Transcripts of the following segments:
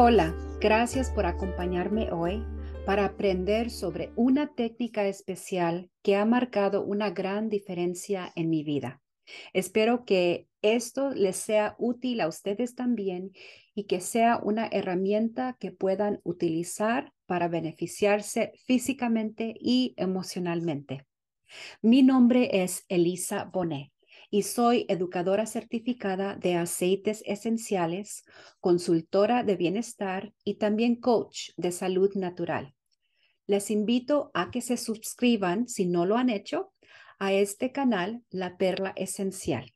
Hola, gracias por acompañarme hoy para aprender sobre una técnica especial que ha marcado una gran diferencia en mi vida. Espero que esto les sea útil a ustedes también y que sea una herramienta que puedan utilizar para beneficiarse físicamente y emocionalmente. Mi nombre es Elisa Bonet y soy educadora certificada de aceites esenciales, consultora de bienestar y también coach de salud natural. Les invito a que se suscriban, si no lo han hecho, a este canal La Perla Esencial.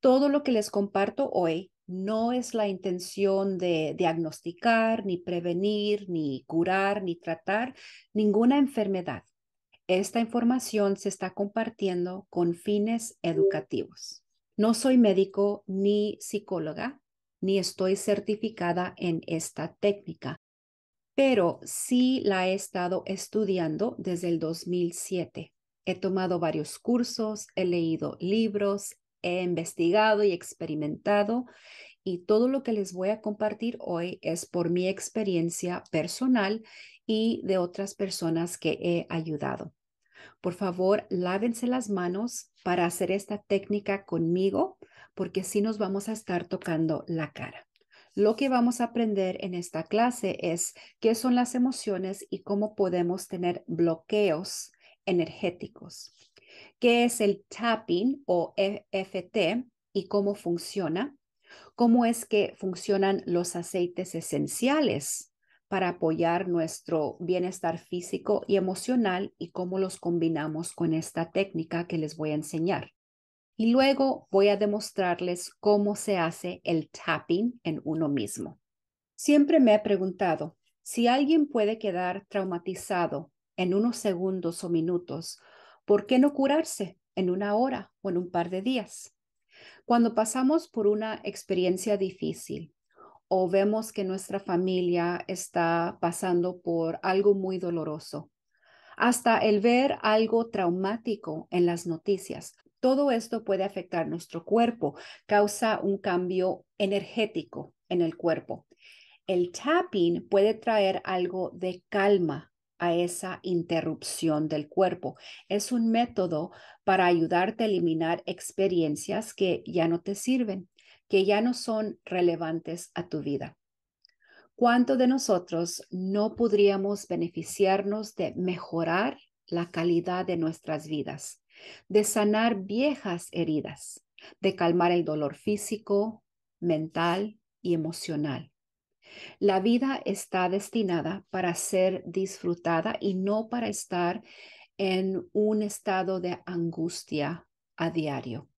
Todo lo que les comparto hoy no es la intención de diagnosticar, ni prevenir, ni curar, ni tratar ninguna enfermedad. Esta información se está compartiendo con fines educativos. No soy médico ni psicóloga, ni estoy certificada en esta técnica, pero sí la he estado estudiando desde el 2007. He tomado varios cursos, he leído libros, he investigado y experimentado y todo lo que les voy a compartir hoy es por mi experiencia personal y de otras personas que he ayudado. Por favor, lávense las manos para hacer esta técnica conmigo, porque si nos vamos a estar tocando la cara. Lo que vamos a aprender en esta clase es qué son las emociones y cómo podemos tener bloqueos energéticos. ¿Qué es el tapping o EFT y cómo funciona? ¿Cómo es que funcionan los aceites esenciales para apoyar nuestro bienestar físico y emocional y cómo los combinamos con esta técnica que les voy a enseñar. Y luego voy a demostrarles cómo se hace el tapping en uno mismo. Siempre me he preguntado si alguien puede quedar traumatizado en unos segundos o minutos, ¿por qué no curarse en una hora o en un par de días? Cuando pasamos por una experiencia difícil, o vemos que nuestra familia está pasando por algo muy doloroso, hasta el ver algo traumático en las noticias. Todo esto puede afectar nuestro cuerpo, causa un cambio energético en el cuerpo. El tapping puede traer algo de calma a esa interrupción del cuerpo. Es un método para ayudarte a eliminar experiencias que ya no te sirven que ya no son relevantes a tu vida. ¿Cuánto de nosotros no podríamos beneficiarnos de mejorar la calidad de nuestras vidas, de sanar viejas heridas, de calmar el dolor físico, mental y emocional? La vida está destinada para ser disfrutada y no para estar en un estado de angustia a diario.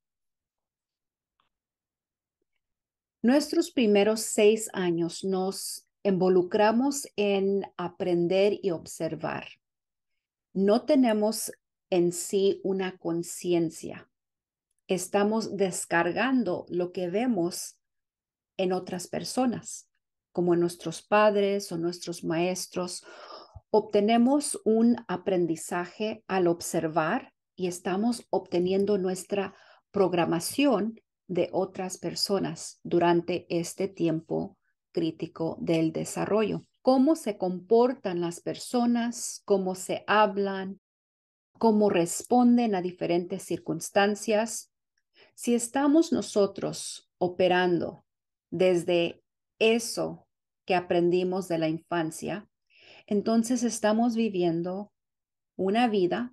Nuestros primeros seis años nos involucramos en aprender y observar. No tenemos en sí una conciencia. Estamos descargando lo que vemos en otras personas, como en nuestros padres o nuestros maestros. Obtenemos un aprendizaje al observar y estamos obteniendo nuestra programación de otras personas durante este tiempo crítico del desarrollo. Cómo se comportan las personas, cómo se hablan, cómo responden a diferentes circunstancias. Si estamos nosotros operando desde eso que aprendimos de la infancia, entonces estamos viviendo una vida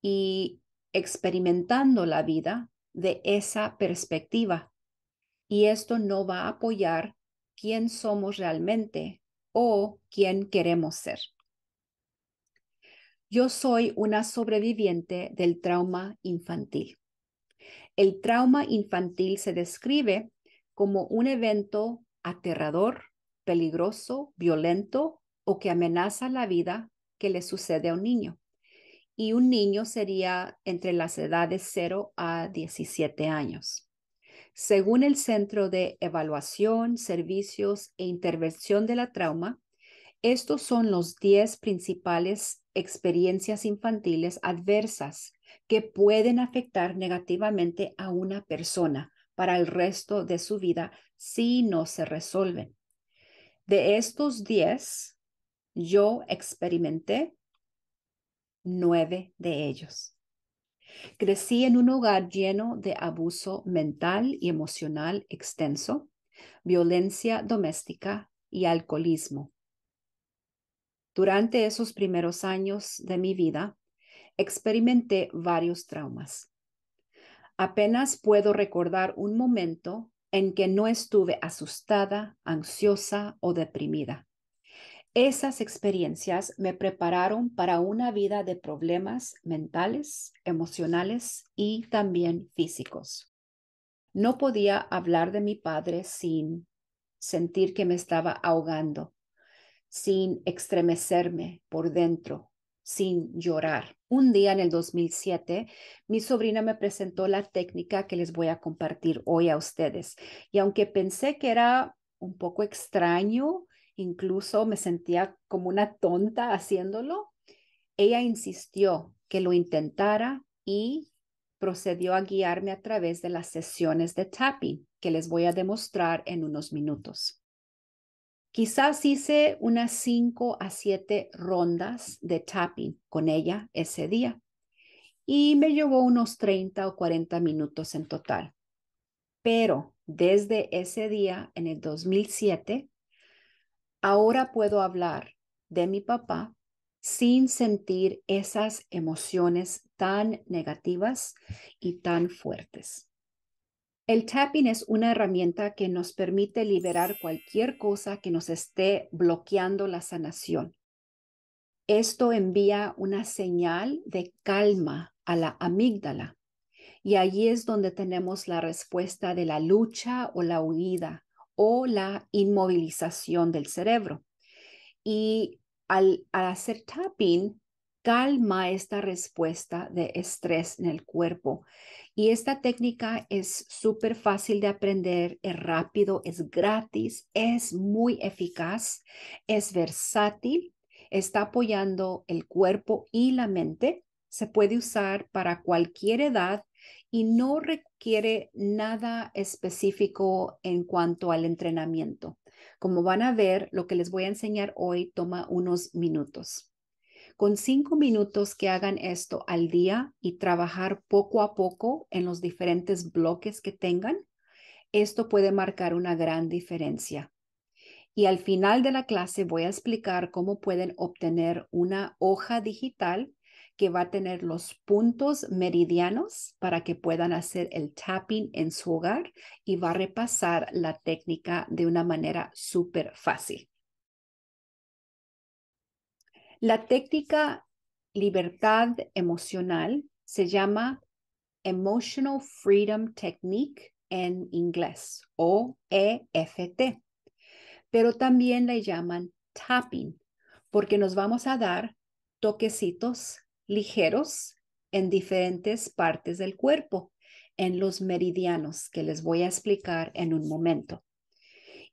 y experimentando la vida de esa perspectiva. Y esto no va a apoyar quién somos realmente o quién queremos ser. Yo soy una sobreviviente del trauma infantil. El trauma infantil se describe como un evento aterrador, peligroso, violento o que amenaza la vida que le sucede a un niño y un niño sería entre las edades 0 a 17 años. Según el Centro de Evaluación, Servicios e Intervención de la Trauma, estos son los 10 principales experiencias infantiles adversas que pueden afectar negativamente a una persona para el resto de su vida si no se resuelven. De estos 10, yo experimenté nueve de ellos. Crecí en un hogar lleno de abuso mental y emocional extenso, violencia doméstica y alcoholismo. Durante esos primeros años de mi vida, experimenté varios traumas. Apenas puedo recordar un momento en que no estuve asustada, ansiosa o deprimida. Esas experiencias me prepararon para una vida de problemas mentales, emocionales y también físicos. No podía hablar de mi padre sin sentir que me estaba ahogando, sin estremecerme por dentro, sin llorar. Un día en el 2007, mi sobrina me presentó la técnica que les voy a compartir hoy a ustedes. Y aunque pensé que era un poco extraño incluso me sentía como una tonta haciéndolo, ella insistió que lo intentara y procedió a guiarme a través de las sesiones de tapping que les voy a demostrar en unos minutos. Quizás hice unas 5 a 7 rondas de tapping con ella ese día y me llevó unos 30 o 40 minutos en total. Pero desde ese día, en el 2007, Ahora puedo hablar de mi papá sin sentir esas emociones tan negativas y tan fuertes. El tapping es una herramienta que nos permite liberar cualquier cosa que nos esté bloqueando la sanación. Esto envía una señal de calma a la amígdala y allí es donde tenemos la respuesta de la lucha o la huida o la inmovilización del cerebro. Y al, hacer tapping, calma esta respuesta de estrés en el cuerpo. Y esta técnica es súper fácil de aprender, es rápido, es gratis, es muy eficaz, es versátil, está apoyando el cuerpo y la mente. Se puede usar para cualquier edad y no requiere nada específico en cuanto al entrenamiento. Como van a ver, lo que les voy a enseñar hoy toma unos minutos. Con cinco minutos que hagan esto al día y trabajar poco a poco en los diferentes bloques que tengan, esto puede marcar una gran diferencia. Y al final de la clase voy a explicar cómo pueden obtener una hoja digital que va a tener los puntos meridianos para que puedan hacer el tapping en su hogar y va a repasar la técnica de una manera súper fácil. La técnica libertad emocional se llama Emotional Freedom Technique en inglés o EFT, pero también la llaman tapping porque nos vamos a dar toquecitos ligeros en diferentes partes del cuerpo, en los meridianos, que les voy a explicar en un momento.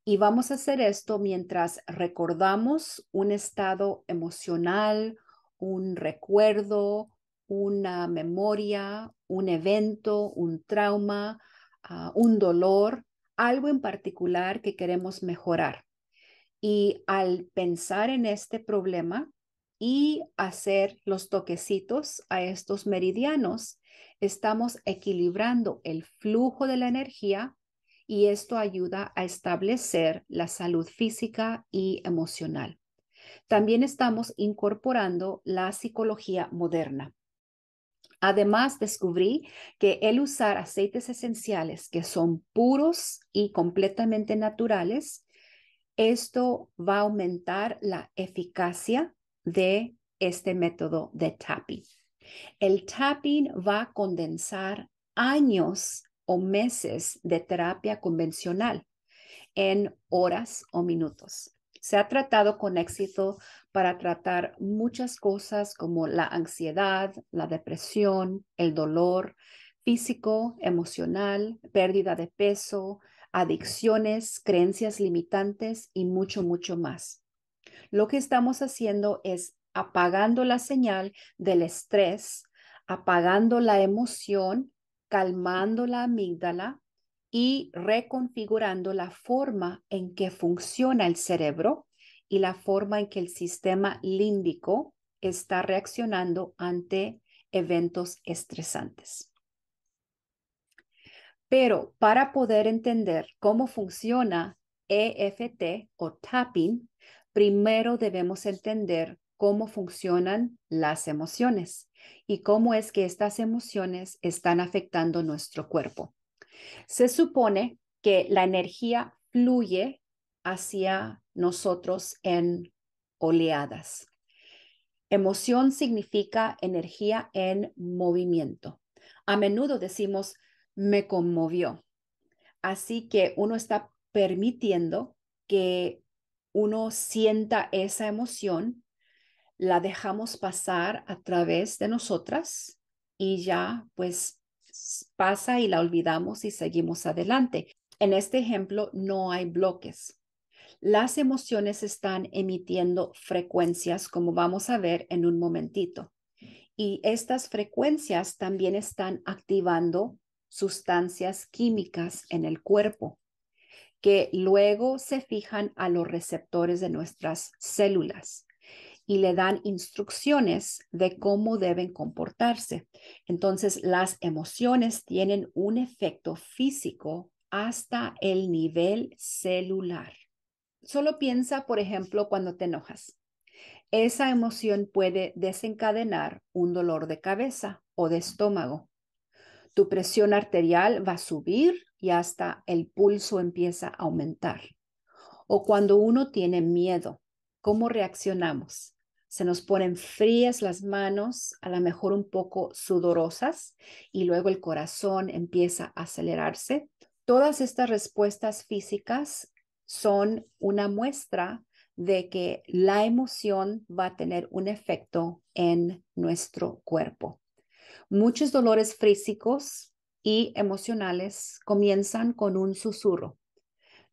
Y vamos a hacer esto mientras recordamos un estado emocional, un recuerdo, una memoria, un evento, un trauma, ah, un dolor, algo en particular que queremos mejorar. Y al pensar en este problema, y hacer los toquecitos a estos meridianos, estamos equilibrando el flujo de la energía y esto ayuda a establecer la salud física y emocional. También estamos incorporando la psicología moderna. Además, descubrí que el usar aceites esenciales que son puros y completamente naturales, esto va a aumentar la eficacia de este método de tapping. El tapping va a condensar años o meses de terapia convencional en horas o minutos. Se ha tratado con éxito para tratar muchas cosas como la ansiedad, la depresión, el dolor físico, emocional, pérdida de peso, adicciones, creencias limitantes y mucho, mucho más. Lo que estamos haciendo es apagando la señal del estrés, apagando la emoción, calmando la amígdala y reconfigurando la forma en que funciona el cerebro y la forma en que el sistema límbico está reaccionando ante eventos estresantes. Pero para poder entender cómo funciona EFT o tapping, primero debemos entender cómo funcionan las emociones y cómo es que estas emociones están afectando nuestro cuerpo. Se supone que la energía fluye hacia nosotros en oleadas. Emoción significa energía en movimiento. A menudo decimos, me conmovió. Así que uno está permitiendo que uno sienta esa emoción, la dejamos pasar a través de nosotras y ya pues pasa y la olvidamos y seguimos adelante. En este ejemplo no hay bloques. Las emociones están emitiendo frecuencias como vamos a ver en un momentito. Y estas frecuencias también están activando sustancias químicas en el cuerpo que luego se fijan a los receptores de nuestras células y le dan instrucciones de cómo deben comportarse. Entonces, las emociones tienen un efecto físico hasta el nivel celular. Solo piensa, por ejemplo, cuando te enojas. Esa emoción puede desencadenar un dolor de cabeza o de estómago. Tu presión arterial va a subir y hasta el pulso empieza a aumentar. O cuando uno tiene miedo, ¿cómo reaccionamos? Se nos ponen frías las manos, a lo mejor un poco sudorosas, y luego el corazón empieza a acelerarse. Todas estas respuestas físicas son una muestra de que la emoción va a tener un efecto en nuestro cuerpo. Muchos dolores físicos y emocionales comienzan con un susurro,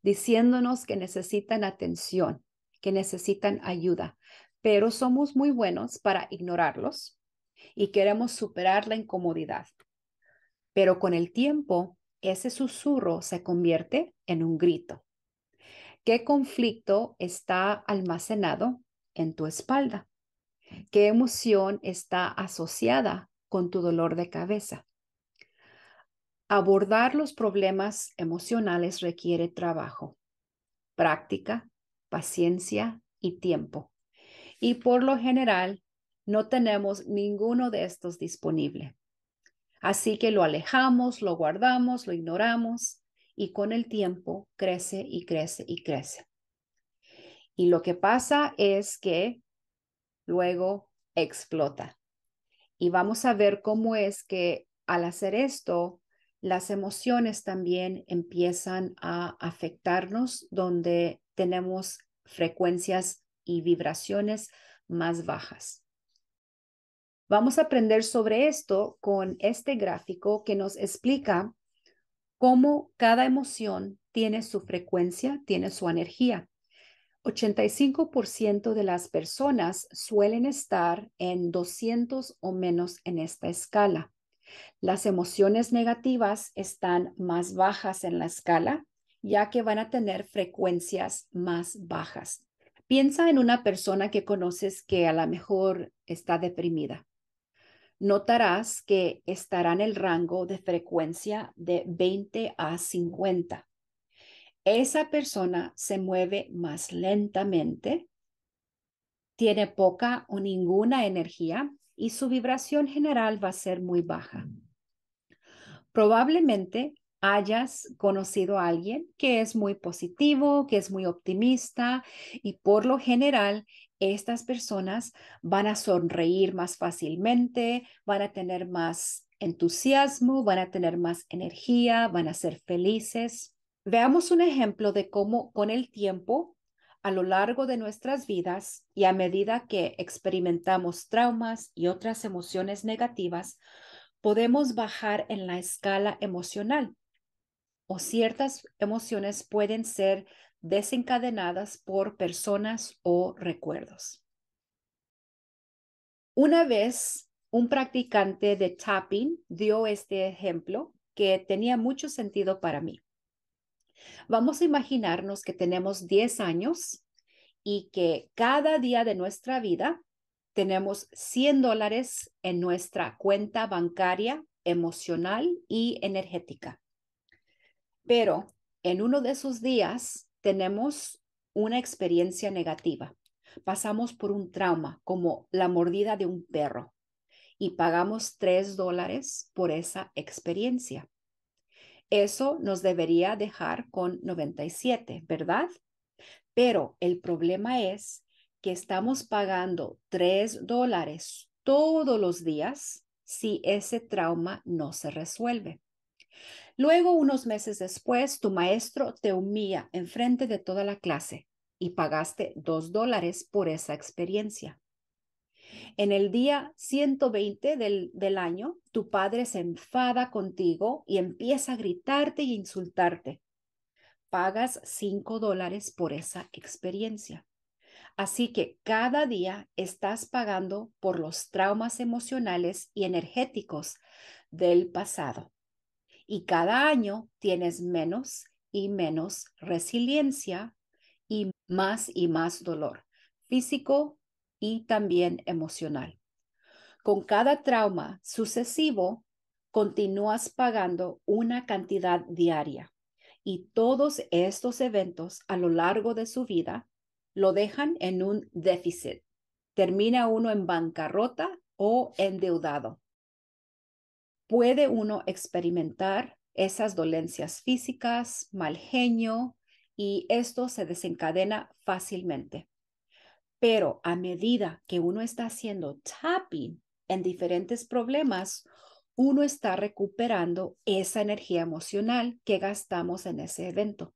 diciéndonos que necesitan atención, que necesitan ayuda, pero somos muy buenos para ignorarlos y queremos superar la incomodidad. Pero con el tiempo, ese susurro se convierte en un grito. ¿Qué conflicto está almacenado en tu espalda? ¿Qué emoción está asociada con tu dolor de cabeza? Abordar los problemas emocionales requiere trabajo, práctica, paciencia y tiempo. Y por lo general, no tenemos ninguno de estos disponible. Así que lo alejamos, lo guardamos, lo ignoramos y con el tiempo crece y crece y crece. Y lo que pasa es que luego explota. Y vamos a ver cómo es que al hacer esto las emociones también empiezan a afectarnos donde tenemos frecuencias y vibraciones más bajas. Vamos a aprender sobre esto con este gráfico que nos explica cómo cada emoción tiene su frecuencia, tiene su energía. 85% de las personas suelen estar en 200 o menos en esta escala. Las emociones negativas están más bajas en la escala, ya que van a tener frecuencias más bajas. Piensa en una persona que conoces que a lo mejor está deprimida. Notarás que estará en el rango de frecuencia de 20 a 50. Esa persona se mueve más lentamente, tiene poca o ninguna energía y su vibración general va a ser muy baja. Mm. Probablemente hayas conocido a alguien que es muy positivo, que es muy optimista y por lo general estas personas van a sonreír más fácilmente, van a tener más entusiasmo, van a tener más energía, van a ser felices. Veamos un ejemplo de cómo con el tiempo a lo largo de nuestras vidas y a medida que experimentamos traumas y otras emociones negativas, podemos bajar en la escala emocional o ciertas emociones pueden ser desencadenadas por personas o recuerdos. Una vez un practicante de tapping dio este ejemplo que tenía mucho sentido para mí. Vamos a imaginarnos que tenemos 10 años y que cada día de nuestra vida tenemos 100 dólares en nuestra cuenta bancaria, emocional y energética. Pero en uno de esos días tenemos una experiencia negativa. Pasamos por un trauma como la mordida de un perro y pagamos 3 dólares por esa experiencia. Eso nos debería dejar con 97, ¿verdad? Pero el problema es que estamos pagando 3 dólares todos los días si ese trauma no se resuelve. Luego, unos meses después, tu maestro te humilla enfrente de toda la clase y pagaste 2 dólares por esa experiencia. En el día 120 del, año, tu padre se enfada contigo y empieza a gritarte y insultarte. Pagas 5 dólares por esa experiencia. Así que cada día estás pagando por los traumas emocionales y energéticos del pasado. Y cada año tienes menos y menos resiliencia y más y más dolor físico, y también emocional. Con cada trauma sucesivo, continúas pagando una cantidad diaria y todos estos eventos a lo largo de su vida lo dejan en un déficit. Termina uno en bancarrota o endeudado. Puede uno experimentar esas dolencias físicas, mal genio, y esto se desencadena fácilmente. Pero a medida que uno está haciendo tapping en diferentes problemas, uno está recuperando esa energía emocional que gastamos en ese evento.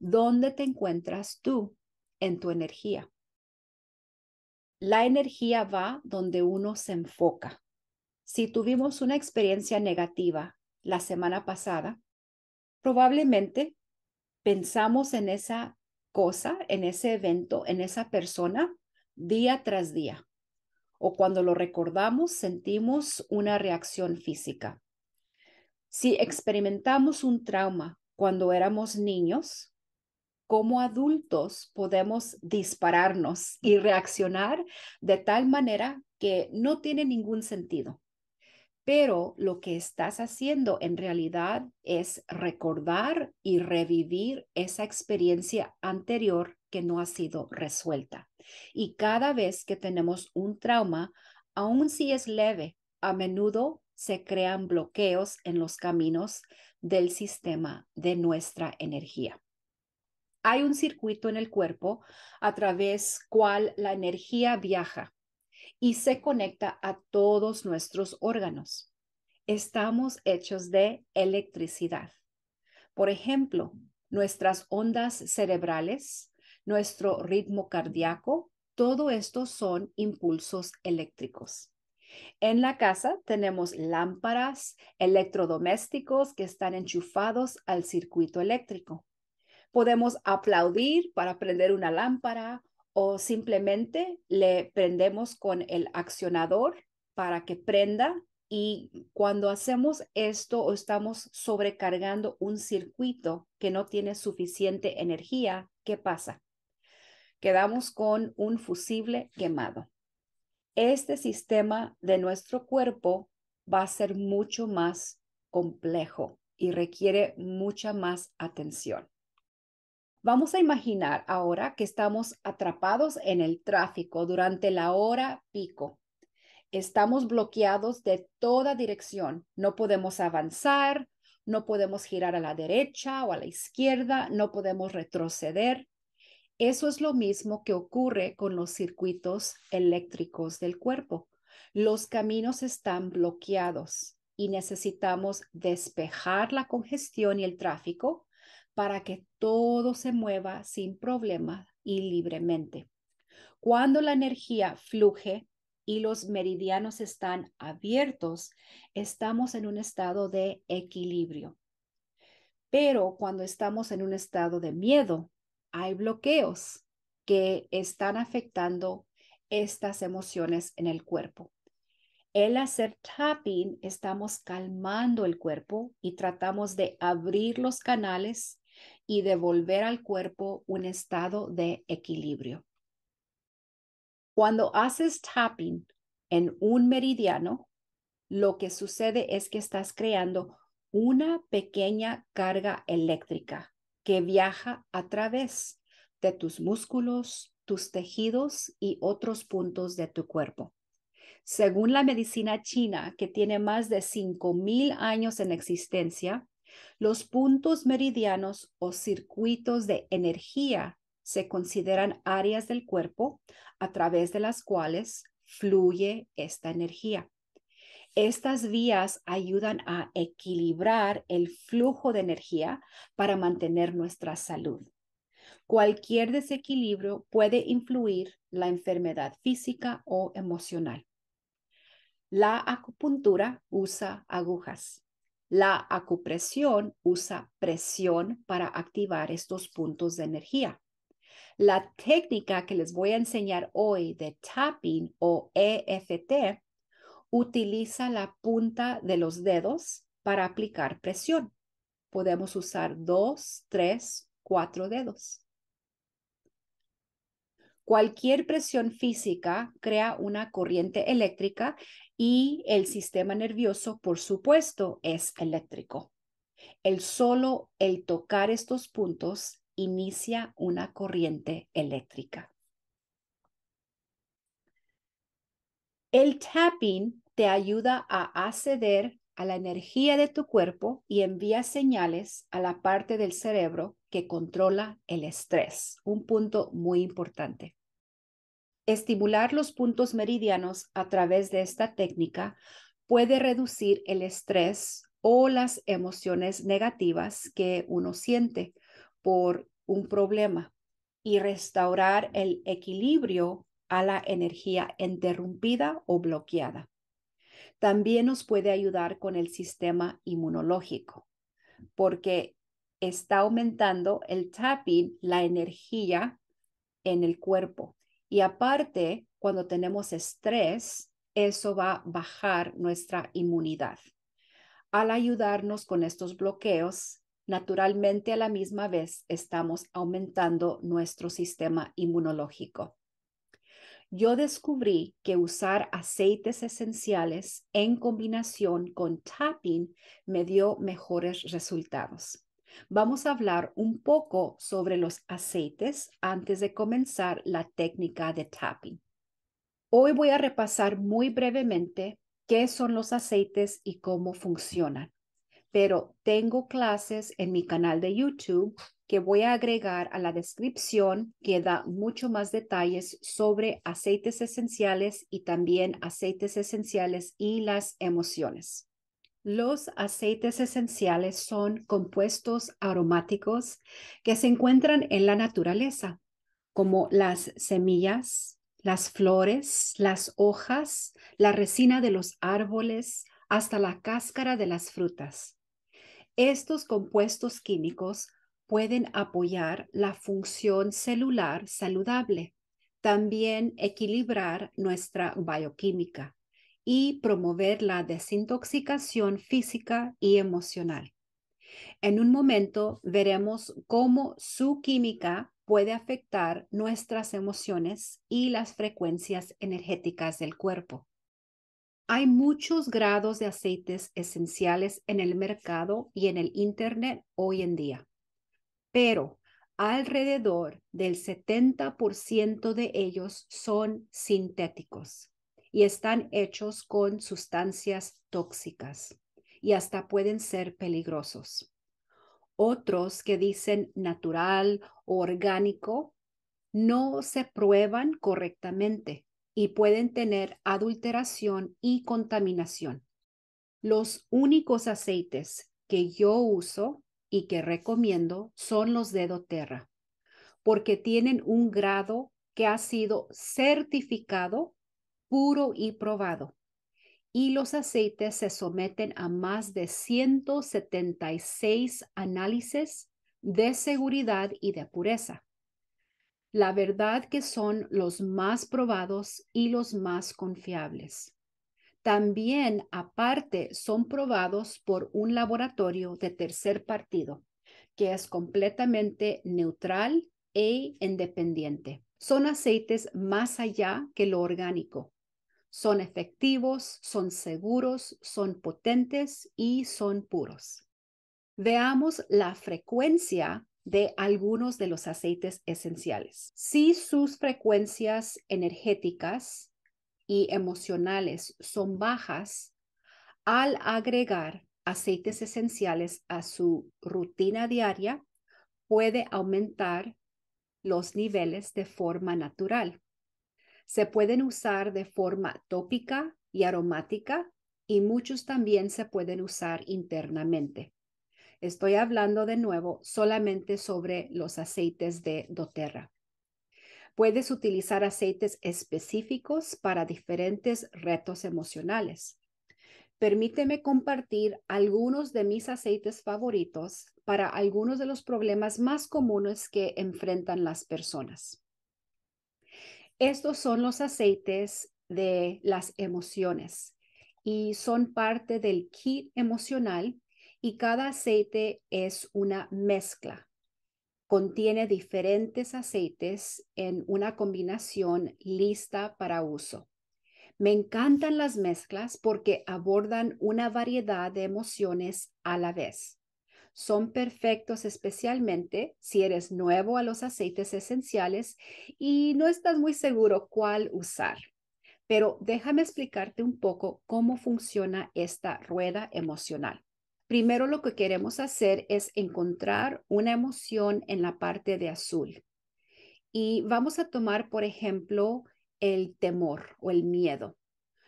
¿Dónde te encuentras tú en tu energía? La energía va donde uno se enfoca. Si tuvimos una experiencia negativa la semana pasada, probablemente pensamos en esa cosa, en ese evento, en esa persona, día tras día. O cuando lo recordamos, sentimos una reacción física. Si experimentamos un trauma cuando éramos niños, como adultos podemos dispararnos y reaccionar de tal manera que no tiene ningún sentido pero lo que estás haciendo en realidad es recordar y revivir esa experiencia anterior que no ha sido resuelta. Y cada vez que tenemos un trauma, aun si es leve, a menudo se crean bloqueos en los caminos del sistema de nuestra energía. Hay un circuito en el cuerpo a través cual la energía viaja y se conecta a todos nuestros órganos. Estamos hechos de electricidad. Por ejemplo, nuestras ondas cerebrales, nuestro ritmo cardíaco, todo esto son impulsos eléctricos. En la casa tenemos lámparas, electrodomésticos que están enchufados al circuito eléctrico. Podemos aplaudir para prender una lámpara o simplemente le prendemos con el accionador para que prenda y cuando hacemos esto o estamos sobrecargando un circuito que no tiene suficiente energía, ¿qué pasa? Quedamos con un fusible quemado. Este sistema de nuestro cuerpo va a ser mucho más complejo y requiere mucha más atención. Vamos a imaginar ahora que estamos atrapados en el tráfico durante la hora pico. Estamos bloqueados de toda dirección. No podemos avanzar, no podemos girar a la derecha o a la izquierda, no podemos retroceder. Eso es lo mismo que ocurre con los circuitos eléctricos del cuerpo. Los caminos están bloqueados y necesitamos despejar la congestión y el tráfico para que todo se mueva sin problemas y libremente. Cuando la energía fluye y los meridianos están abiertos, estamos en un estado de equilibrio. Pero cuando estamos en un estado de miedo, hay bloqueos que están afectando estas emociones en el cuerpo. El hacer tapping, estamos calmando el cuerpo y tratamos de abrir los canales y devolver al cuerpo un estado de equilibrio. Cuando haces tapping en un meridiano, lo que sucede es que estás creando una pequeña carga eléctrica que viaja a través de tus músculos, tus tejidos y otros puntos de tu cuerpo. Según la medicina china, que tiene más de 5.000 años en existencia, los puntos meridianos o circuitos de energía se consideran áreas del cuerpo a través de las cuales fluye esta energía. Estas vías ayudan a equilibrar el flujo de energía para mantener nuestra salud. Cualquier desequilibrio puede influir la enfermedad física o emocional. La acupuntura usa agujas. La acupresión usa presión para activar estos puntos de energía. La técnica que les voy a enseñar hoy de tapping o EFT utiliza la punta de los dedos para aplicar presión. Podemos usar dos, tres, cuatro dedos. Cualquier presión física crea una corriente eléctrica y el sistema nervioso, por supuesto, es eléctrico. El solo el tocar estos puntos inicia una corriente eléctrica. El tapping te ayuda a acceder a la energía de tu cuerpo y envía señales a la parte del cerebro que controla el estrés, un punto muy importante. Estimular los puntos meridianos a través de esta técnica puede reducir el estrés o las emociones negativas que uno siente por un problema y restaurar el equilibrio a la energía interrumpida o bloqueada. También nos puede ayudar con el sistema inmunológico, porque está aumentando el tapping, la energía en el cuerpo y aparte, cuando tenemos estrés, eso va a bajar nuestra inmunidad. Al ayudarnos con estos bloqueos, naturalmente a la misma vez estamos aumentando nuestro sistema inmunológico. Yo descubrí que usar aceites esenciales en combinación con tapping me dio mejores resultados. Vamos a hablar un poco sobre los aceites antes de comenzar la técnica de tapping. Hoy voy a repasar muy brevemente qué son los aceites y cómo funcionan, pero tengo clases en mi canal de YouTube que voy a agregar a la descripción que da mucho más detalles sobre aceites esenciales y también aceites esenciales y las emociones. Los aceites esenciales son compuestos aromáticos que se encuentran en la naturaleza, como las semillas, las flores, las hojas, la resina de los árboles, hasta la cáscara de las frutas. Estos compuestos químicos pueden apoyar la función celular saludable, también equilibrar nuestra bioquímica y promover la desintoxicación física y emocional. En un momento veremos cómo su química puede afectar nuestras emociones y las frecuencias energéticas del cuerpo. Hay muchos grados de aceites esenciales en el mercado y en el Internet hoy en día, pero alrededor del 70% de ellos son sintéticos y están hechos con sustancias tóxicas y hasta pueden ser peligrosos. Otros que dicen natural o orgánico no se prueban correctamente y pueden tener adulteración y contaminación. Los únicos aceites que yo uso y que recomiendo son los de doTERRA, porque tienen un grado que ha sido certificado puro y probado. Y los aceites se someten a más de 176 análisis de seguridad y de pureza. La verdad que son los más probados y los más confiables. También aparte son probados por un laboratorio de tercer partido que es completamente neutral e independiente. Son aceites más allá que lo orgánico, son efectivos, son seguros, son potentes y son puros. Veamos la frecuencia de algunos de los aceites esenciales. Si sus frecuencias energéticas y emocionales son bajas, al agregar aceites esenciales a su rutina diaria, puede aumentar los niveles de forma natural. Se pueden usar de forma tópica y aromática y muchos también se pueden usar internamente. Estoy hablando de nuevo solamente sobre los aceites de doTERRA. Puedes utilizar aceites específicos para diferentes retos emocionales. Permíteme compartir algunos de mis aceites favoritos para algunos de los problemas más comunes que enfrentan las personas. Estos son los aceites de las emociones y son parte del kit emocional y cada aceite es una mezcla. Contiene diferentes aceites en una combinación lista para uso. Me encantan las mezclas porque abordan una variedad de emociones a la vez son perfectos especialmente si eres nuevo a los aceites esenciales y no estás muy seguro cuál usar. Pero déjame explicarte un poco cómo funciona esta rueda emocional. Primero lo que queremos hacer es encontrar una emoción en la parte de azul. Y vamos a tomar, por ejemplo, el temor o el miedo.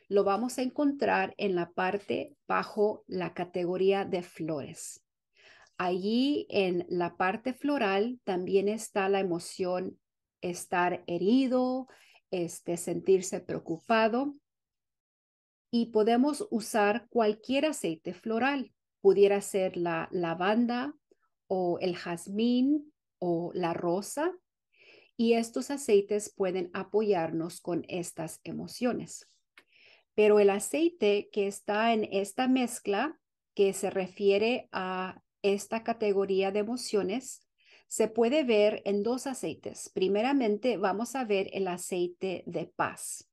Lo vamos a encontrar en la parte bajo la categoría de flores. Allí en la parte floral también está la emoción estar herido, este, sentirse preocupado. Y podemos usar cualquier aceite floral. Pudiera ser la lavanda o el jazmín o la rosa. Y estos aceites pueden apoyarnos con estas emociones. Pero el aceite que está en esta mezcla, que se refiere a esta categoría de emociones se puede ver en dos aceites. Primeramente vamos a ver el aceite de paz.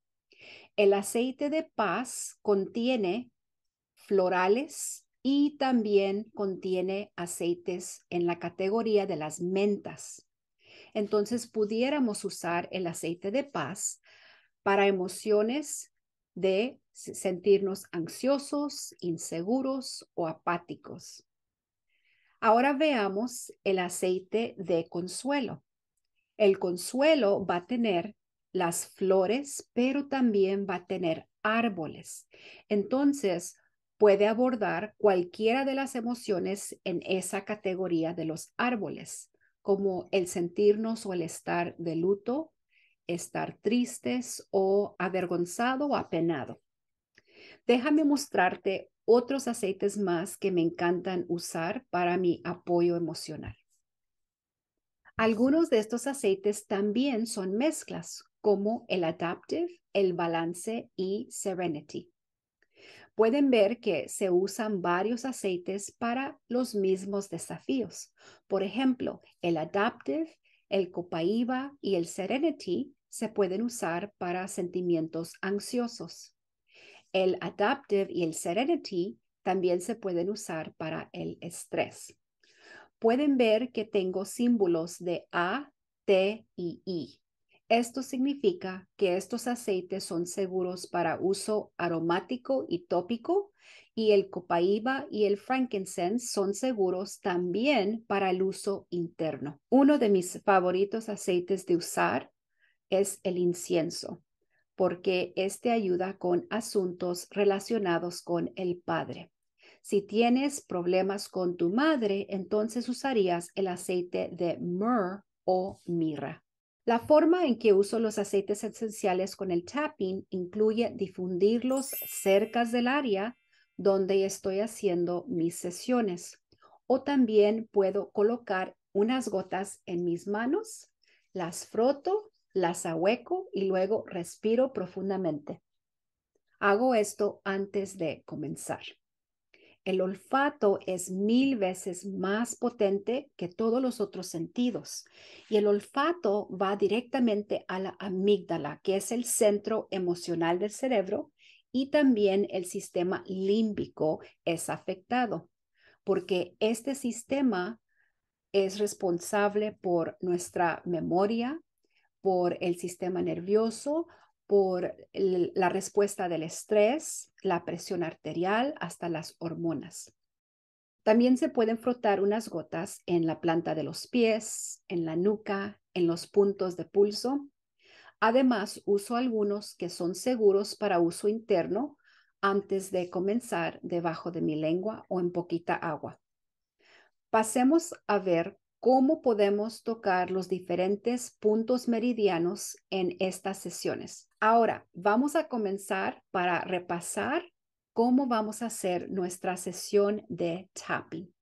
El aceite de paz contiene florales y también contiene aceites en la categoría de las mentas. Entonces pudiéramos usar el aceite de paz para emociones de sentirnos ansiosos, inseguros o apáticos. Ahora veamos el aceite de consuelo. El consuelo va a tener las flores, pero también va a tener árboles. Entonces, puede abordar cualquiera de las emociones en esa categoría de los árboles, como el sentirnos o el estar de luto, estar tristes o avergonzado o apenado. Déjame mostrarte otros aceites más que me encantan usar para mi apoyo emocional. Algunos de estos aceites también son mezclas, como el Adaptive, el Balance y Serenity. Pueden ver que se usan varios aceites para los mismos desafíos. Por ejemplo, el Adaptive, el Copaiba y el Serenity se pueden usar para sentimientos ansiosos. El adaptive y el serenity también se pueden usar para el estrés. Pueden ver que tengo símbolos de A, T y I. Esto significa que estos aceites son seguros para uso aromático y tópico y el copaiba y el frankincense son seguros también para el uso interno. Uno de mis favoritos aceites de usar es el incienso porque este ayuda con asuntos relacionados con el Padre. Si tienes problemas con tu madre, entonces usarías el aceite de myrrh o mirra. La forma en que uso los aceites esenciales con el tapping incluye difundirlos cerca del área donde estoy haciendo mis sesiones. O también puedo colocar unas gotas en mis manos, las froto las ahueco y luego respiro profundamente. Hago esto antes de comenzar. El olfato es mil veces más potente que todos los otros sentidos y el olfato va directamente a la amígdala, que es el centro emocional del cerebro y también el sistema límbico es afectado, porque este sistema es responsable por nuestra memoria, por el sistema nervioso, por la respuesta del estrés, la presión arterial, hasta las hormonas. También se pueden frotar unas gotas en la planta de los pies, en la nuca, en los puntos de pulso. Además, uso algunos que son seguros para uso interno antes de comenzar debajo de mi lengua o en poquita agua. Pasemos a ver cómo podemos tocar los diferentes puntos meridianos en estas sesiones. Ahora, vamos a comenzar para repasar cómo vamos a hacer nuestra sesión de tapping.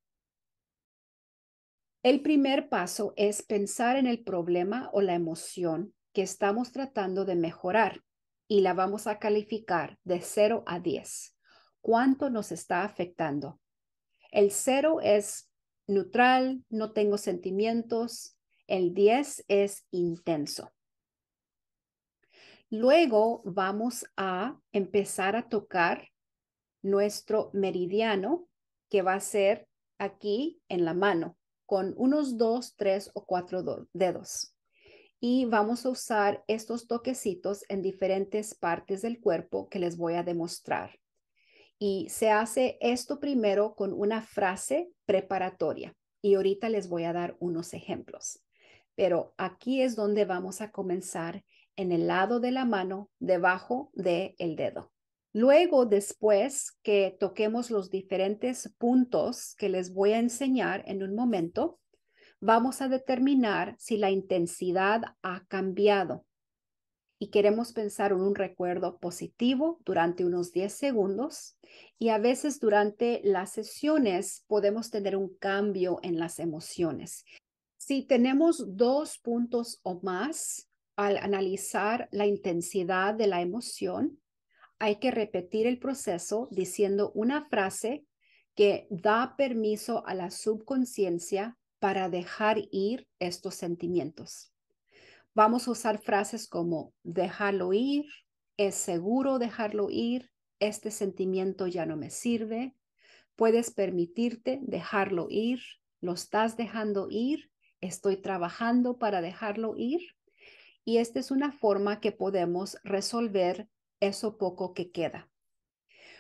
El primer paso es pensar en el problema o la emoción que estamos tratando de mejorar y la vamos a calificar de 0 a 10. ¿Cuánto nos está afectando? El 0 es neutral, no tengo sentimientos. El 10 es intenso. Luego vamos a empezar a tocar nuestro meridiano, que va a ser aquí en la mano, con unos dos, tres o cuatro dedos. Y vamos a usar estos toquecitos en diferentes partes del cuerpo que les voy a demostrar. Y se hace esto primero con una frase preparatoria. Y ahorita les voy a dar unos ejemplos. Pero aquí es donde vamos a comenzar en el lado de la mano, debajo del el dedo. Luego, después que toquemos los diferentes puntos que les voy a enseñar en un momento, vamos a determinar si la intensidad ha cambiado y queremos pensar en un recuerdo positivo durante unos 10 segundos y a veces durante las sesiones podemos tener un cambio en las emociones. Si tenemos dos puntos o más al analizar la intensidad de la emoción, hay que repetir el proceso diciendo una frase que da permiso a la subconsciencia para dejar ir estos sentimientos. Vamos a usar frases como dejarlo ir, es seguro dejarlo ir, este sentimiento ya no me sirve, puedes permitirte dejarlo ir, lo estás dejando ir, estoy trabajando para dejarlo ir. Y esta es una forma que podemos resolver eso poco que queda.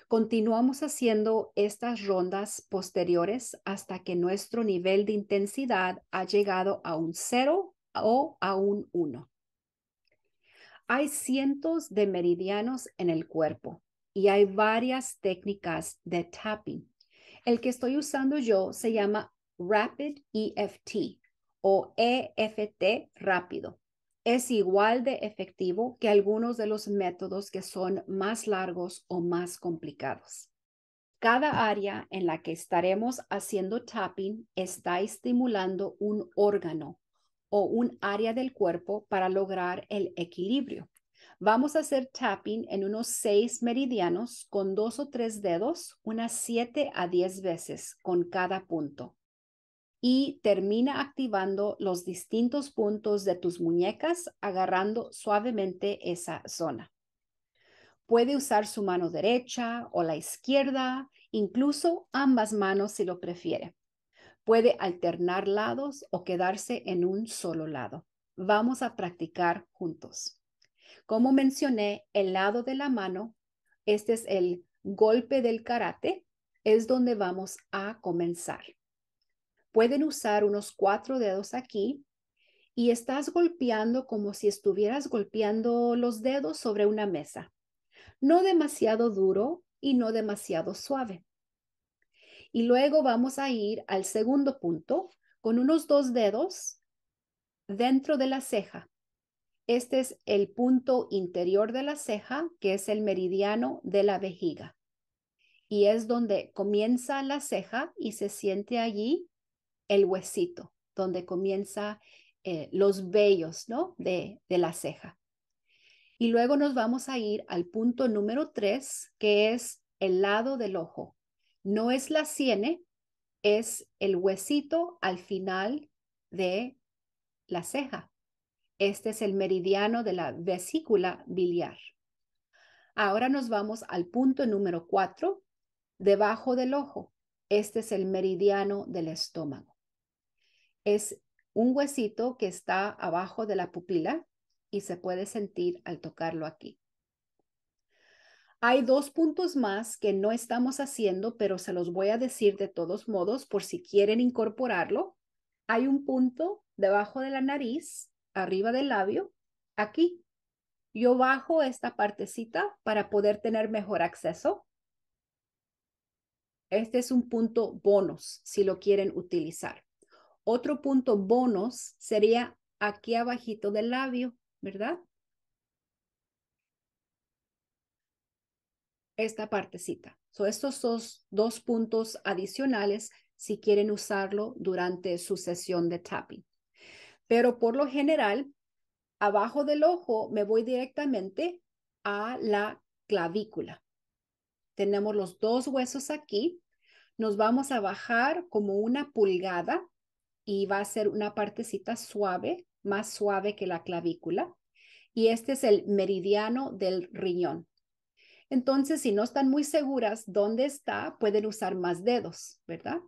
Continuamos haciendo estas rondas posteriores hasta que nuestro nivel de intensidad ha llegado a un cero o a un Hay cientos de meridianos en el cuerpo y hay varias técnicas de tapping. El que estoy usando yo se llama Rapid EFT o EFT rápido. Es igual de efectivo que algunos de los métodos que son más largos o más complicados. Cada área en la que estaremos haciendo tapping está estimulando un órgano o un área del cuerpo para lograr el equilibrio. Vamos a hacer tapping en unos seis meridianos con dos o tres dedos, unas siete a diez veces con cada punto. Y termina activando los distintos puntos de tus muñecas, agarrando suavemente esa zona. Puede usar su mano derecha o la izquierda, incluso ambas manos si lo prefiere. Puede alternar lados o quedarse en un solo lado. Vamos a practicar juntos. Como mencioné, el lado de la mano, este es el golpe del karate, es donde vamos a comenzar. Pueden usar unos cuatro dedos aquí y estás golpeando como si estuvieras golpeando los dedos sobre una mesa. No demasiado duro y no demasiado suave. Y luego vamos a ir al segundo punto con unos dos dedos dentro de la ceja. Este es el punto interior de la ceja, que es el meridiano de la vejiga. Y es donde comienza la ceja y se siente allí el huesito, donde comienza eh, los vellos ¿no? de, de la ceja. Y luego nos vamos a ir al punto número tres, que es el lado del ojo. No es la siene, es el huesito al final de la ceja. Este es el meridiano de la vesícula biliar. Ahora nos vamos al punto número cuatro, debajo del ojo. Este es el meridiano del estómago. Es un huesito que está abajo de la pupila y se puede sentir al tocarlo aquí. Hay dos puntos más que no estamos haciendo, pero se los voy a decir de todos modos por si quieren incorporarlo. Hay un punto debajo de la nariz, arriba del labio, aquí. Yo bajo esta partecita para poder tener mejor acceso. Este es un punto bonus si lo quieren utilizar. Otro punto bonus sería aquí abajito del labio, ¿verdad? esta partecita. So, estos dos, dos puntos adicionales si quieren usarlo durante su sesión de tapping. Pero por lo general, abajo del ojo me voy directamente a la clavícula. Tenemos los dos huesos aquí. Nos vamos a bajar como una pulgada y va a ser una partecita suave, más suave que la clavícula. Y este es el meridiano del riñón. Entonces, si no están muy seguras dónde está, pueden usar más dedos, ¿verdad?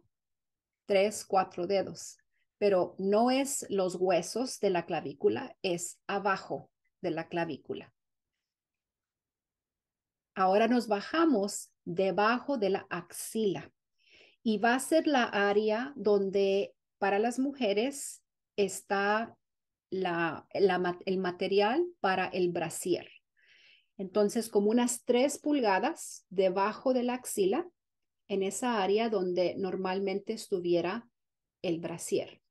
Tres, cuatro dedos, pero no es los huesos de la clavícula, es abajo de la clavícula. Ahora nos bajamos debajo de la axila y va a ser la área donde para las mujeres está el material para el brasier. Entonces, como unas tres pulgadas debajo de la axila, en esa área donde normalmente estuviera el brasier.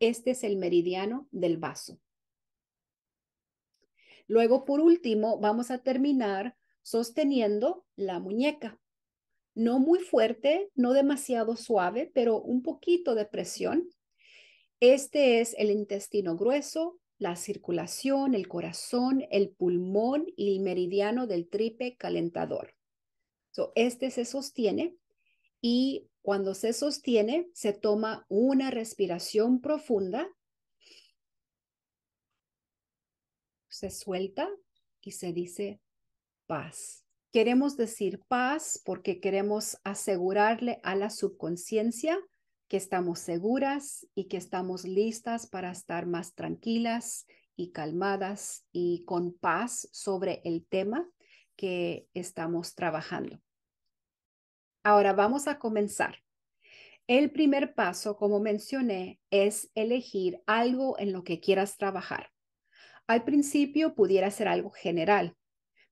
Este es el meridiano del vaso. Luego, por último, vamos a terminar sosteniendo la muñeca. No muy fuerte, no demasiado suave, pero un poquito de presión. Este es el intestino grueso, la circulación, el corazón, el pulmón y el meridiano del tripe calentador. So, este se sostiene y cuando se sostiene se toma una respiración profunda, se suelta y se dice paz. Queremos decir paz porque queremos asegurarle a la subconsciencia que estamos seguras y que estamos listas para estar más tranquilas y calmadas y con paz sobre el tema que estamos trabajando. Ahora vamos a comenzar. El primer paso, como mencioné, es elegir algo en lo que quieras trabajar. Al principio pudiera ser algo general,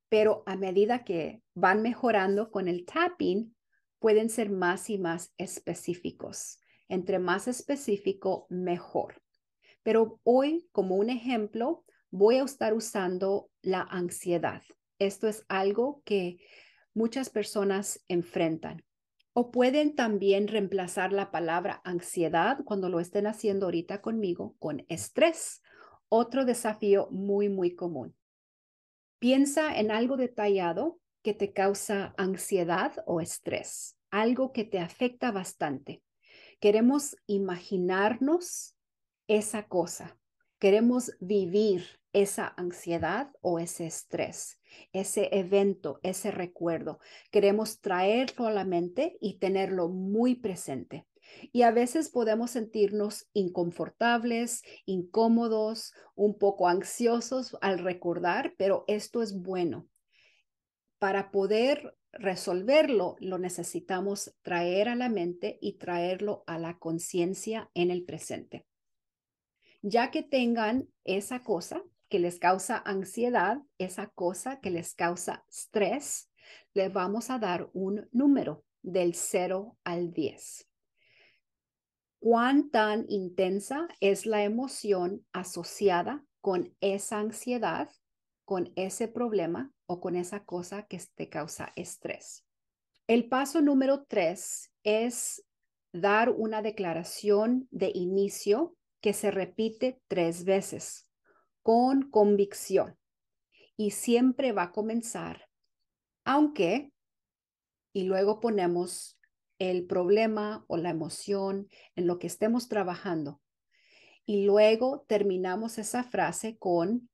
pero a medida que van mejorando con el tapping, pueden ser más y más específicos. Entre más específico, mejor. Pero hoy, como un ejemplo, voy a estar usando la ansiedad. Esto es algo que muchas personas enfrentan. O pueden también reemplazar la palabra ansiedad cuando lo estén haciendo ahorita conmigo con estrés, otro desafío muy, muy común. Piensa en algo detallado que te causa ansiedad o estrés, algo que te afecta bastante. Queremos imaginarnos esa cosa. Queremos vivir esa ansiedad o ese estrés, ese evento, ese recuerdo. Queremos traerlo a la mente y tenerlo muy presente. Y a veces podemos sentirnos inconfortables, incómodos, un poco ansiosos al recordar, pero esto es bueno para poder resolverlo, lo necesitamos traer a la mente y traerlo a la conciencia en el presente. Ya que tengan esa cosa que les causa ansiedad, esa cosa que les causa estrés, les vamos a dar un número del 0 al 10. ¿Cuán tan intensa es la emoción asociada con esa ansiedad, con ese problema o con esa cosa que te causa estrés. El paso número tres es dar una declaración de inicio que se repite tres veces con convicción y siempre va a comenzar, aunque, y luego ponemos el problema o la emoción en lo que estemos trabajando. Y luego terminamos esa frase con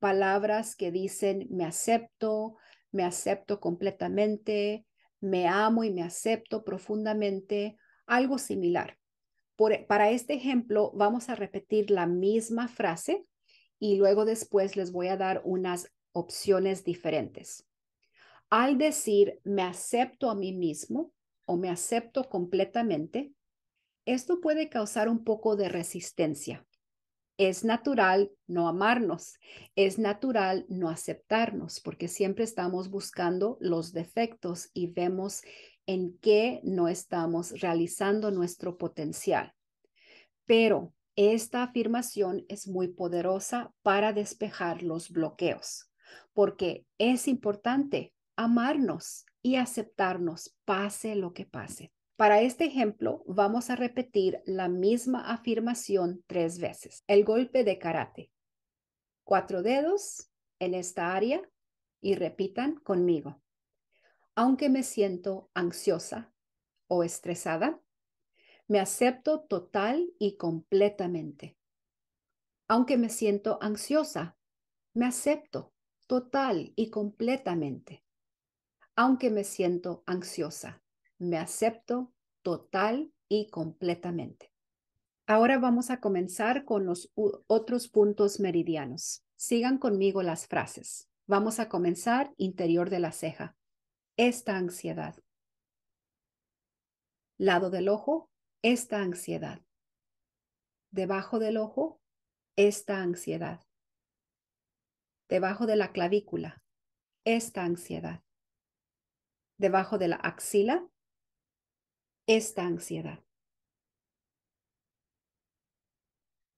palabras que dicen me acepto, me acepto completamente, me amo y me acepto profundamente, algo similar. para este ejemplo, vamos a repetir la misma frase y luego después les voy a dar unas opciones diferentes. Al decir me acepto a mí mismo o me acepto completamente, esto puede causar un poco de resistencia. Es natural no amarnos, es natural no aceptarnos, porque siempre estamos buscando los defectos y vemos en qué no estamos realizando nuestro potencial. Pero esta afirmación es muy poderosa para despejar los bloqueos, porque es importante amarnos y aceptarnos, pase lo que pase. Para este ejemplo, vamos a repetir la misma afirmación tres veces. El golpe de karate. Cuatro dedos en esta área y repitan conmigo. Aunque me siento ansiosa o estresada, me acepto total y completamente. Aunque me siento ansiosa, me acepto total y completamente. Aunque me siento ansiosa, me acepto total y completamente. Ahora vamos a comenzar con los otros puntos meridianos. Sigan conmigo las frases. Vamos a comenzar interior de la ceja. Esta ansiedad. Lado del ojo, esta ansiedad. Debajo del ojo, esta ansiedad. Debajo de la clavícula, esta ansiedad. Debajo de la axila, esta ansiedad.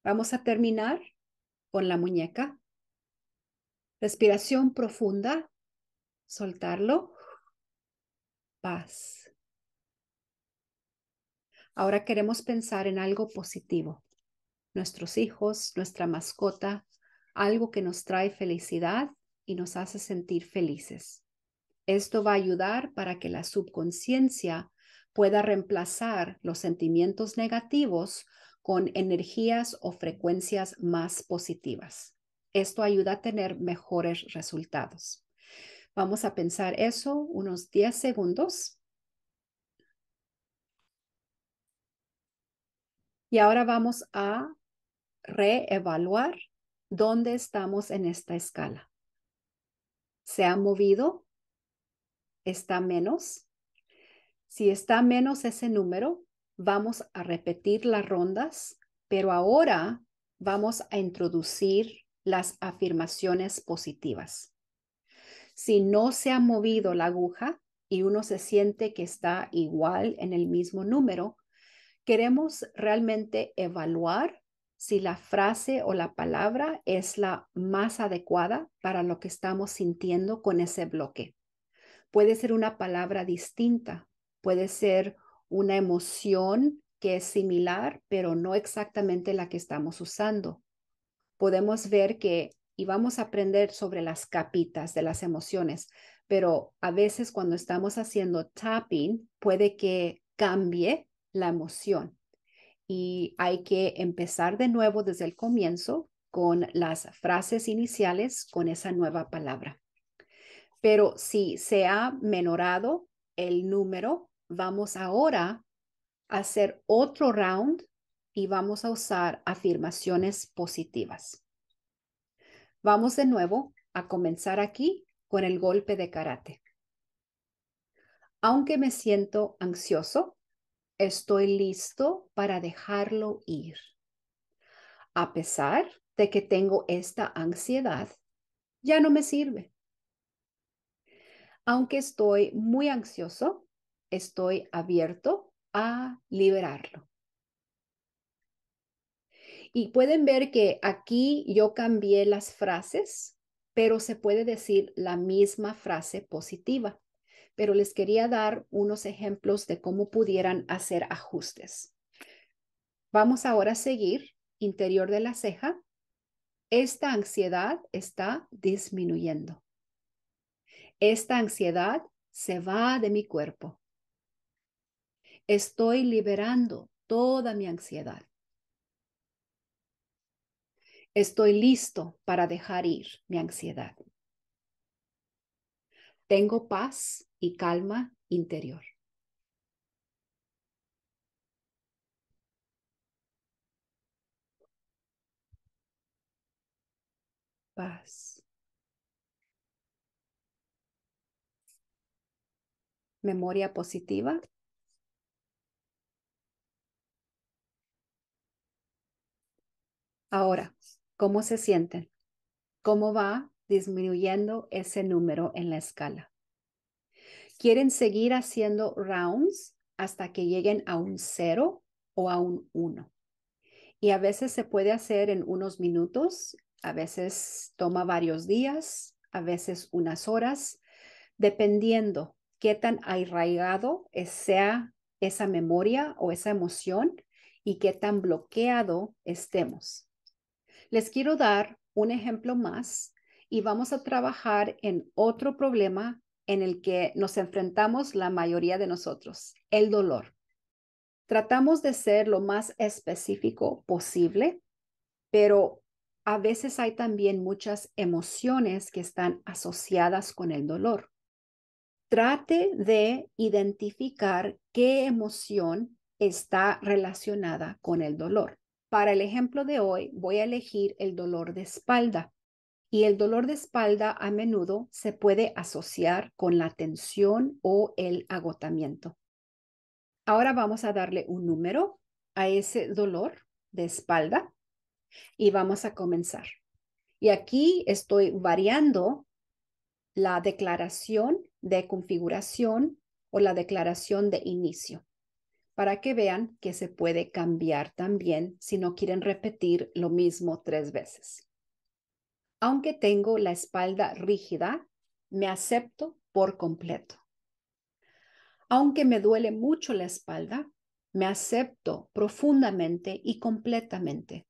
Vamos a terminar con la muñeca. Respiración profunda. Soltarlo. Paz. Ahora queremos pensar en algo positivo. Nuestros hijos, nuestra mascota, algo que nos trae felicidad y nos hace sentir felices. Esto va a ayudar para que la subconsciencia pueda reemplazar los sentimientos negativos con energías o frecuencias más positivas. Esto ayuda a tener mejores resultados. Vamos a pensar eso unos 10 segundos. Y ahora vamos a reevaluar dónde estamos en esta escala. ¿Se ha movido? ¿Está menos? Si está menos ese número, vamos a repetir las rondas, pero ahora vamos a introducir las afirmaciones positivas. Si no se ha movido la aguja y uno se siente que está igual en el mismo número, queremos realmente evaluar si la frase o la palabra es la más adecuada para lo que estamos sintiendo con ese bloque. Puede ser una palabra distinta, Puede ser una emoción que es similar, pero no exactamente la que estamos usando. Podemos ver que, y vamos a aprender sobre las capitas de las emociones, pero a veces cuando estamos haciendo tapping, puede que cambie la emoción. Y hay que empezar de nuevo desde el comienzo con las frases iniciales con esa nueva palabra. Pero si se ha menorado el número vamos ahora a hacer otro round y vamos a usar afirmaciones positivas. Vamos de nuevo a comenzar aquí con el golpe de karate. Aunque me siento ansioso, estoy listo para dejarlo ir. A pesar de que tengo esta ansiedad, ya no me sirve. Aunque estoy muy ansioso, estoy abierto a liberarlo. Y pueden ver que aquí yo cambié las frases, pero se puede decir la misma frase positiva. Pero les quería dar unos ejemplos de cómo pudieran hacer ajustes. Vamos ahora a seguir interior de la ceja. Esta ansiedad está disminuyendo. Esta ansiedad se va de mi cuerpo. Estoy liberando toda mi ansiedad. Estoy listo para dejar ir mi ansiedad. Tengo paz y calma interior. Paz. Memoria positiva. Ahora, ¿cómo se sienten? ¿Cómo va disminuyendo ese número en la escala? ¿Quieren seguir haciendo rounds hasta que lleguen a un cero o a un uno? Y a veces se puede hacer en unos minutos, a veces toma varios días, a veces unas horas, dependiendo qué tan arraigado sea esa memoria o esa emoción y qué tan bloqueado estemos. Les quiero dar un ejemplo más y vamos a trabajar en otro problema en el que nos enfrentamos la mayoría de nosotros, el dolor. Tratamos de ser lo más específico posible, pero a veces hay también muchas emociones que están asociadas con el dolor. Trate de identificar qué emoción está relacionada con el dolor. Para el ejemplo de hoy, voy a elegir el dolor de espalda. Y el dolor de espalda a menudo se puede asociar con la tensión o el agotamiento. Ahora vamos a darle un número a ese dolor de espalda y vamos a comenzar. Y aquí estoy variando la declaración de configuración o la declaración de inicio para que vean que se puede cambiar también si no quieren repetir lo mismo tres veces. Aunque tengo la espalda rígida, me acepto por completo. Aunque me duele mucho la espalda, me acepto profundamente y completamente.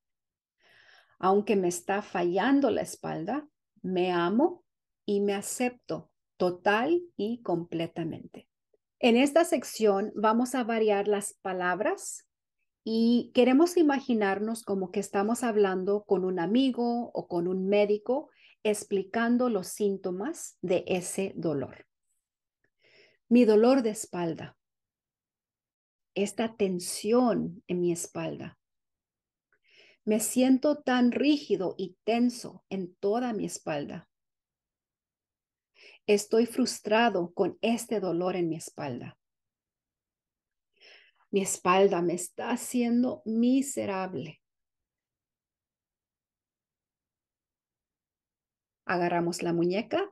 Aunque me está fallando la espalda, me amo y me acepto total y completamente. En esta sección vamos a variar las palabras y queremos imaginarnos como que estamos hablando con un amigo o con un médico explicando los síntomas de ese dolor. Mi dolor de espalda. Esta tensión en mi espalda. Me siento tan rígido y tenso en toda mi espalda. Estoy frustrado con este dolor en mi espalda. Mi espalda me está haciendo miserable. Agarramos la muñeca.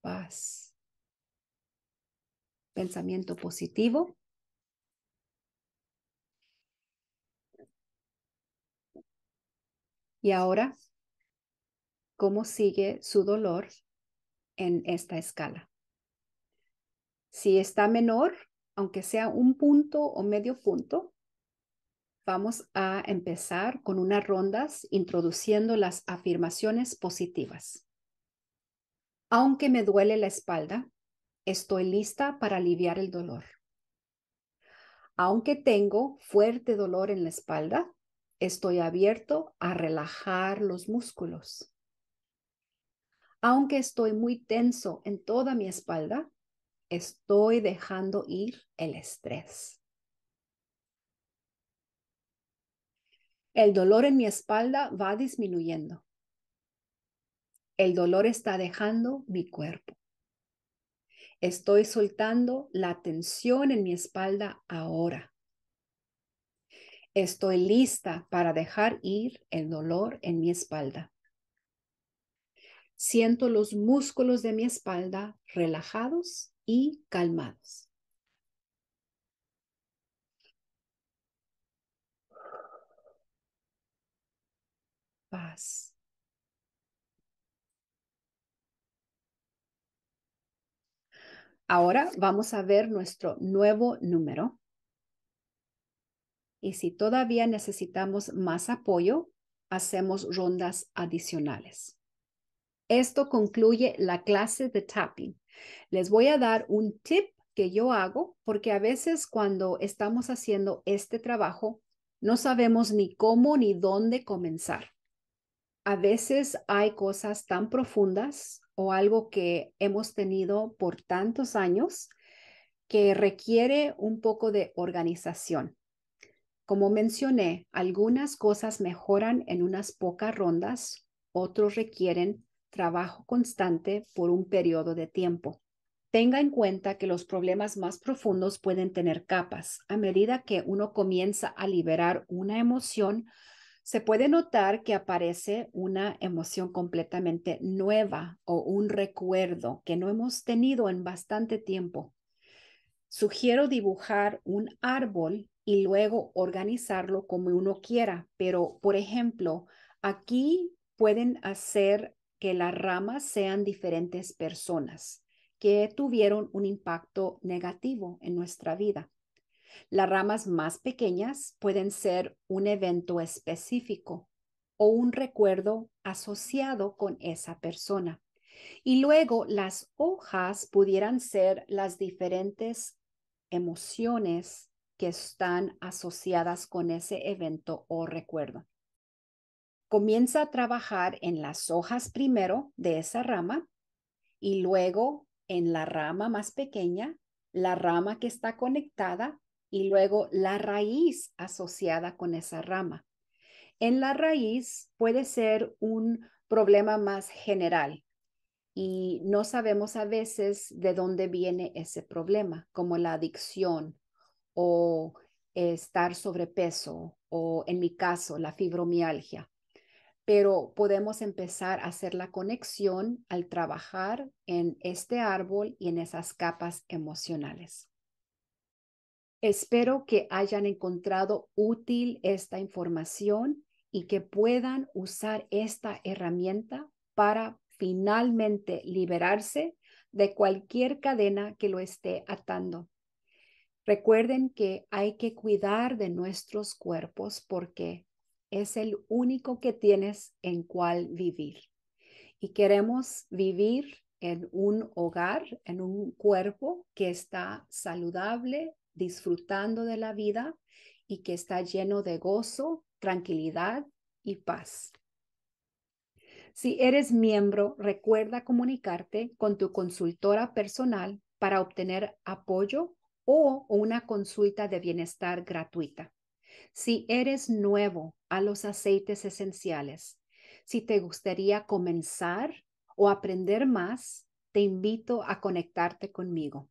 Paz. Pensamiento positivo. Y ahora, ¿cómo sigue su dolor en esta escala? Si está menor, aunque sea un punto o medio punto, vamos a empezar con unas rondas introduciendo las afirmaciones positivas. Aunque me duele la espalda, estoy lista para aliviar el dolor. Aunque tengo fuerte dolor en la espalda, Estoy abierto a relajar los músculos. Aunque estoy muy tenso en toda mi espalda, estoy dejando ir el estrés. El dolor en mi espalda va disminuyendo. El dolor está dejando mi cuerpo. Estoy soltando la tensión en mi espalda ahora. Estoy lista para dejar ir el dolor en mi espalda. Siento los músculos de mi espalda relajados y calmados. Paz. Ahora vamos a ver nuestro nuevo número y si todavía necesitamos más apoyo, hacemos rondas adicionales. Esto concluye la clase de tapping. Les voy a dar un tip que yo hago porque a veces cuando estamos haciendo este trabajo no sabemos ni cómo ni dónde comenzar. A veces hay cosas tan profundas o algo que hemos tenido por tantos años que requiere un poco de organización. Como mencioné, algunas cosas mejoran en unas pocas rondas, otros requieren trabajo constante por un periodo de tiempo. Tenga en cuenta que los problemas más profundos pueden tener capas. A medida que uno comienza a liberar una emoción, se puede notar que aparece una emoción completamente nueva o un recuerdo que no hemos tenido en bastante tiempo. Sugiero dibujar un árbol y luego organizarlo como uno quiera. Pero, por ejemplo, aquí pueden hacer que las ramas sean diferentes personas que tuvieron un impacto negativo en nuestra vida. Las ramas más pequeñas pueden ser un evento específico o un recuerdo asociado con esa persona. Y luego las hojas pudieran ser las diferentes emociones que están asociadas con ese evento o recuerdo. Comienza a trabajar en las hojas primero de esa rama y luego en la rama más pequeña, la rama que está conectada y luego la raíz asociada con esa rama. En la raíz puede ser un problema más general y no sabemos a veces de dónde viene ese problema, como la adicción o estar sobrepeso o en mi caso la fibromialgia. Pero podemos empezar a hacer la conexión al trabajar en este árbol y en esas capas emocionales. Espero que hayan encontrado útil esta información y que puedan usar esta herramienta para finalmente liberarse de cualquier cadena que lo esté atando Recuerden que hay que cuidar de nuestros cuerpos porque es el único que tienes en cual vivir. Y queremos vivir en un hogar, en un cuerpo que está saludable, disfrutando de la vida y que está lleno de gozo, tranquilidad y paz. Si eres miembro, recuerda comunicarte con tu consultora personal para obtener apoyo o una consulta de bienestar gratuita. Si eres nuevo a los aceites esenciales, si te gustaría comenzar o aprender más, te invito a conectarte conmigo.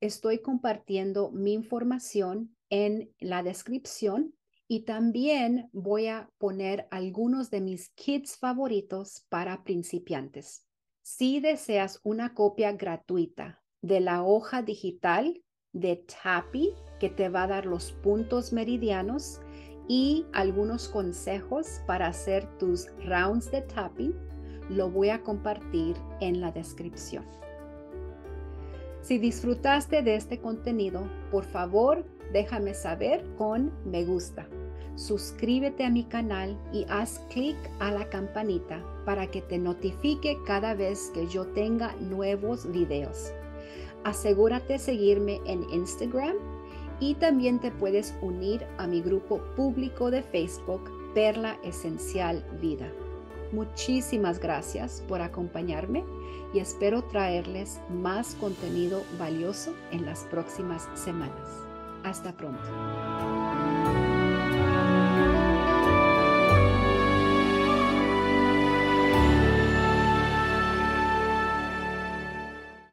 Estoy compartiendo mi información en la descripción y también voy a poner algunos de mis kits favoritos para principiantes. Si deseas una copia gratuita de la hoja digital de TAPI, que te va a dar los puntos meridianos y algunos consejos para hacer tus rounds de tapping, lo voy a compartir en la descripción. Si disfrutaste de este contenido, por favor déjame saber con me gusta. Suscríbete a mi canal y haz clic a la campanita para que te notifique cada vez que yo tenga nuevos videos asegúrate de seguirme en Instagram y también te puedes unir a mi grupo público de Facebook Perla Esencial Vida. Muchísimas gracias por acompañarme y espero traerles más contenido valioso en las próximas semanas. Hasta pronto.